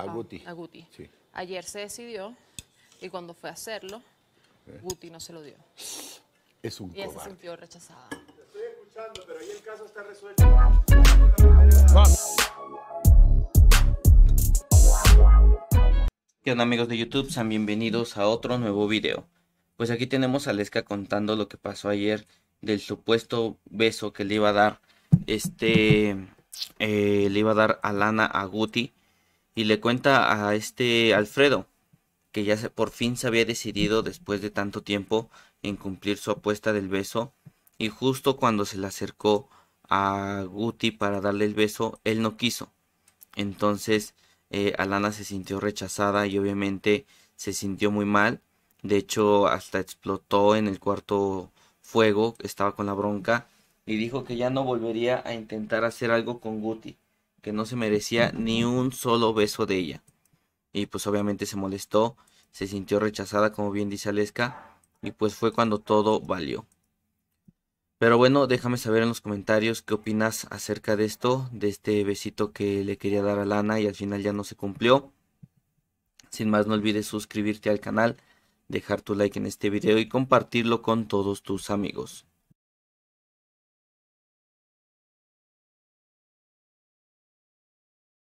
a, ah, Guti. A Guti. Ayer se decidió y cuando fue a hacerlo, eh. Guti no se lo dio. Es un Y se sintió rechazada Te estoy escuchando, pero ahí el caso está resuelto. ¿Qué onda amigos de YouTube? Sean bienvenidos a otro nuevo video. Pues aquí tenemos a Lesca contando lo que pasó ayer del supuesto beso que le iba a dar este eh, le iba a dar a Lana a Guti y le cuenta a este Alfredo que ya por fin se había decidido después de tanto tiempo en cumplir su apuesta del beso y justo cuando se le acercó a Guti para darle el beso, él no quiso. Entonces eh, Alana se sintió rechazada y obviamente se sintió muy mal. De hecho, hasta explotó en el cuarto fuego, estaba con la bronca y dijo que ya no volvería a intentar hacer algo con Guti que no se merecía ni un solo beso de ella. Y pues obviamente se molestó, se sintió rechazada, como bien dice Aleska, y pues fue cuando todo valió. Pero bueno, déjame saber en los comentarios qué opinas acerca de esto, de este besito que le quería dar a Lana y al final ya no se cumplió. Sin más, no olvides suscribirte al canal, dejar tu like en este video y compartirlo con todos tus amigos.